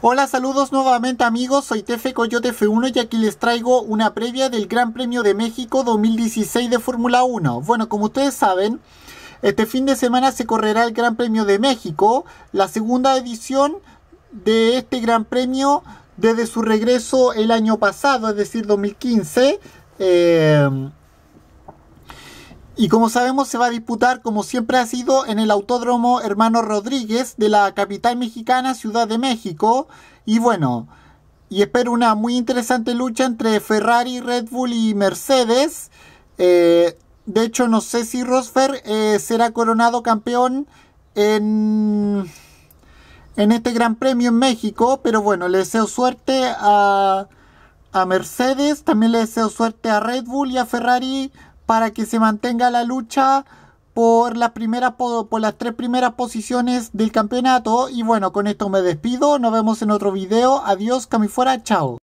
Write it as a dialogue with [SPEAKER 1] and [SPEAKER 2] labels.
[SPEAKER 1] Hola, saludos nuevamente amigos, soy Tefe Coyote F1 y aquí les traigo una previa del Gran Premio de México 2016 de Fórmula 1. Bueno, como ustedes saben, este fin de semana se correrá el Gran Premio de México, la segunda edición de este Gran Premio desde su regreso el año pasado, es decir, 2015. Eh, y como sabemos se va a disputar como siempre ha sido en el Autódromo Hermano Rodríguez de la capital mexicana Ciudad de México. Y bueno, y espero una muy interesante lucha entre Ferrari, Red Bull y Mercedes. Eh, de hecho no sé si Rosfer eh, será coronado campeón en, en este Gran Premio en México. Pero bueno, le deseo suerte a, a Mercedes, también le deseo suerte a Red Bull y a Ferrari para que se mantenga la lucha por, la primera, las tres primeras posiciones del campeonato. Y bueno, con esto me despido. Nos vemos en otro video. Adiós, camifuera. Chao.